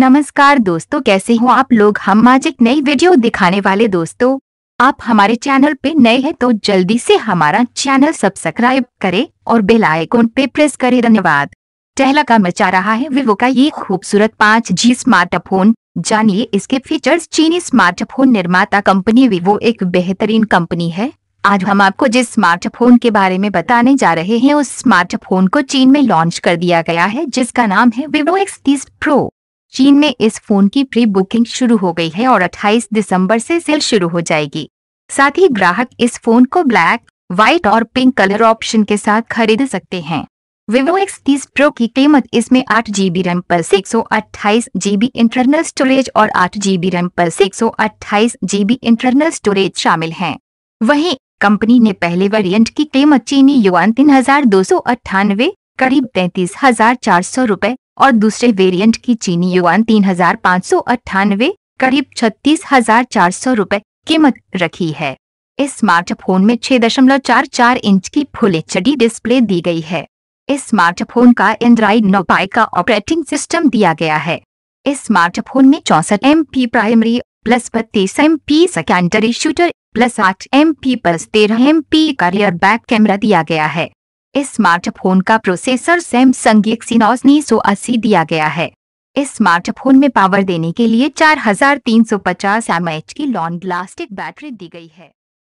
नमस्कार दोस्तों कैसे हो आप लोग हम आज एक नई वीडियो दिखाने वाले दोस्तों आप हमारे चैनल पे नए हैं तो जल्दी से हमारा चैनल सब्सक्राइब करें और बेल आइकॉन पे प्रेस करें धन्यवाद टहला का मचा रहा है विवो का ये खूबसूरत पाँच जी स्मार्टफोन जानिए इसके फीचर्स चीनी स्मार्टफोन निर्माता कंपनी विवो एक बेहतरीन कंपनी है आज हम आपको जिस स्मार्टफोन के बारे में बताने जा रहे हैं उस स्मार्टफोन को चीन में लॉन्च कर दिया गया है जिसका नाम है विवो एक्स तीस प्रो चीन में इस फोन की प्री बुकिंग शुरू हो गई है और 28 दिसंबर से सेल शुरू हो जाएगी साथ ही ग्राहक इस फोन को ब्लैक व्हाइट और पिंक कलर ऑप्शन के साथ खरीद सकते हैं विवो एक्स तीस प्रो की कीमत इसमें आठ जीबी रैम पर एक सौ अट्ठाईस जीबी इंटरनल स्टोरेज और आठ जीबी रैम पर एक सौ अट्ठाईस जीबी इंटरनल स्टोरेज शामिल हैं। वहीं कंपनी ने पहले वेरिएंट की कीमत चीनी युवा तीन हजार दो सौ अट्ठानवे करीब तैतीस हजार चार सौ रूपए और दूसरे वेरिएंट की चीनी युआन तीन हजार पाँच सौ अट्ठानवे करीब छत्तीस हजार चार सौ रूपए कीमत रखी है इस स्मार्टफोन में छह दशमलव चार चार इंच की फुल एच डिस्प्ले दी गई है इस स्मार्टफोन का एंड्राइड नोपाई का ऑपरेटिंग सिस्टम दिया गया है इस स्मार्टफोन में चौसठ एम प्राइमरी प्लस बत्तीस M P secondary shooter plus आठ एम पी प्लस तेरह एम पी करियर बैक कैमरा दिया गया है इस स्मार्टफोन का प्रोसेसर सैमसंग सौ अस्सी दिया गया है इस स्मार्टफोन में पावर देने के लिए 4350 हजार की लॉन्ग लास्टिक बैटरी दी गई है